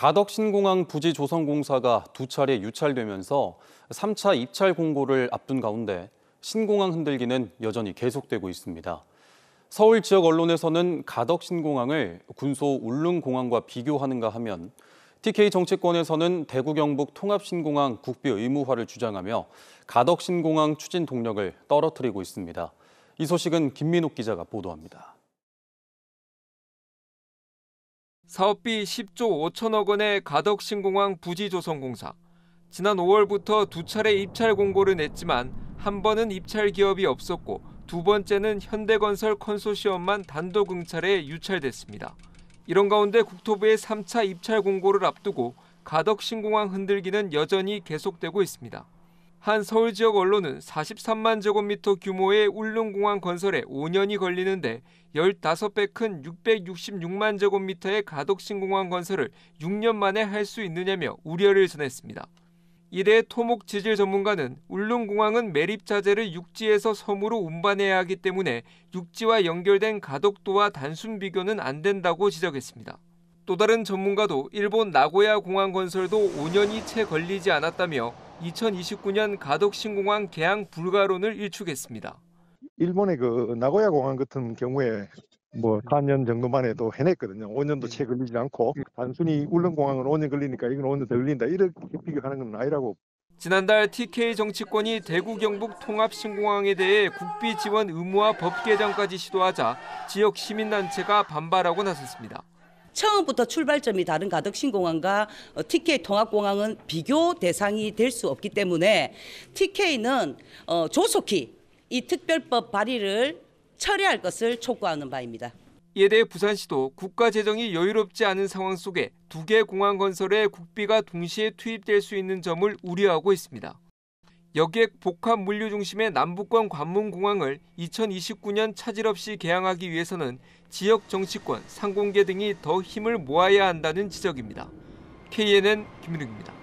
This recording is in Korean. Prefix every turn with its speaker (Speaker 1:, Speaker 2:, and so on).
Speaker 1: 가덕신공항 부지 조성공사가 두 차례 유찰되면서 3차 입찰 공고를 앞둔 가운데 신공항 흔들기는 여전히 계속되고 있습니다. 서울 지역 언론에서는 가덕신공항을 군소 울릉공항과 비교하는가 하면 TK 정치권에서는 대구 경북 통합신공항 국비 의무화를 주장하며 가덕신공항 추진 동력을 떨어뜨리고 있습니다. 이 소식은 김민욱 기자가 보도합니다.
Speaker 2: 사업비 10조 5천억 원의 가덕신공항 부지조성공사. 지난 5월부터 두 차례 입찰 공고를 냈지만 한 번은 입찰 기업이 없었고 두 번째는 현대건설 컨소시엄만 단독 응찰에 유찰됐습니다. 이런 가운데 국토부의 3차 입찰 공고를 앞두고 가덕신공항 흔들기는 여전히 계속되고 있습니다. 한 서울 지역 언론은 43만 제곱미터 규모의 울릉공항 건설에 5년이 걸리는데 15배 큰 666만 제곱미터의 가덕신공항 건설을 6년 만에 할 수 있느냐며 우려를 전했습니다. 이래 토목 지질 전문가는 울릉공항은 매립자재를 육지에서 섬으로 운반해야 하기 때문에 육지와 연결된 가덕도와 단순 비교는 안 된다고 지적했습니다. 또 다른 전문가도 일본 나고야 공항 건설도 5년이 채 걸리지 않았다며 2029년 가덕신공항 개항 불가론을 일축했습니다.
Speaker 3: 일본의 그 나고야 공항 같은 경우에 뭐 4년 정도만 해도 해냈거든요. 5년도 채 걸리지 않고 네. 단순히 울릉공항은 5년 걸리니까 이건 5년 더 걸린다 이렇게 비교하는 건 아니라고.
Speaker 2: 지난달 TK 정치권이 대구 경북 통합 신공항에 대해 국비 지원 의무화 법 개정까지 시도하자 지역 시민단체가 반발하고 나섰습니다.
Speaker 4: 처음부터 출발점이 다른 가덕신공항과 TK 어, 통합공항은 비교 대상이 될 수 없기 때문에 TK는 어, 조속히 이 특별법 발의를 철회할 것을
Speaker 2: 촉구하는 바입니다. 이에 대해 부산시도 국가 재정이 여유롭지 않은 상황 속에 두 개 공항 건설에 국비가 동시에 투입될 수 있는 점을 우려하고 있습니다. 여객 복합 물류 중심의 남북권 관문공항을 2029년 차질 없이 개항하기 위해서는 지역 정치권, 상공계 등이 더 힘을 모아야 한다는 지적입니다. KNN 김민욱입니다.